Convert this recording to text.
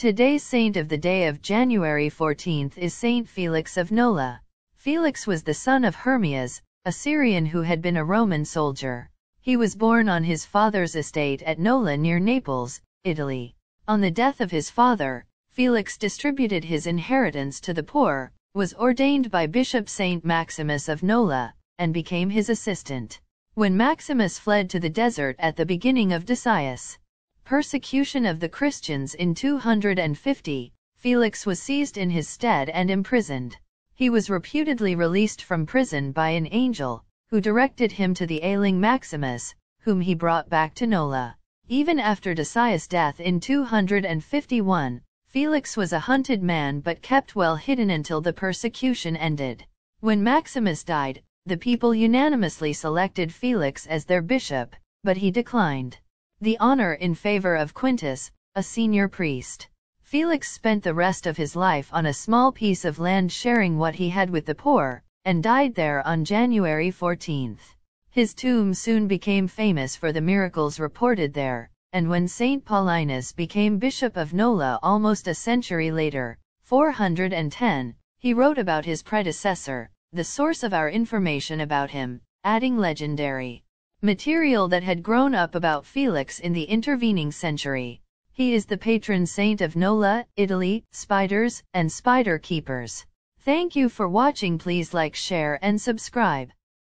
Today's saint of the day of January 14th is Saint Felix of Nola. Felix was the son of Hermias, a Syrian who had been a Roman soldier. He was born on his father's estate at Nola near Naples, Italy. On the death of his father, Felix distributed his inheritance to the poor, was ordained by Bishop Saint Maximus of Nola, and became his assistant. When Maximus fled to the desert at the beginning of Decius, persecution of the Christians in 250, Felix was seized in his stead and imprisoned. He was reputedly released from prison by an angel, who directed him to the ailing Maximus, whom he brought back to Nola. Even after Decius' death in 251, Felix was a hunted man but kept well hidden until the persecution ended. When Maximus died, the people unanimously selected Felix as their bishop, but he declined the honor in favor of Quintus, a senior priest. Felix spent the rest of his life on a small piece of land sharing what he had with the poor, and died there on January 14. His tomb soon became famous for the miracles reported there, and when St. Paulinus became Bishop of Nola almost a century later, 410, he wrote about his predecessor, the source of our information about him, adding legendary material that had grown up about Felix in the intervening century. He is the patron saint of Nola, Italy, spiders, and spider keepers. Thank you for watching please like share and subscribe.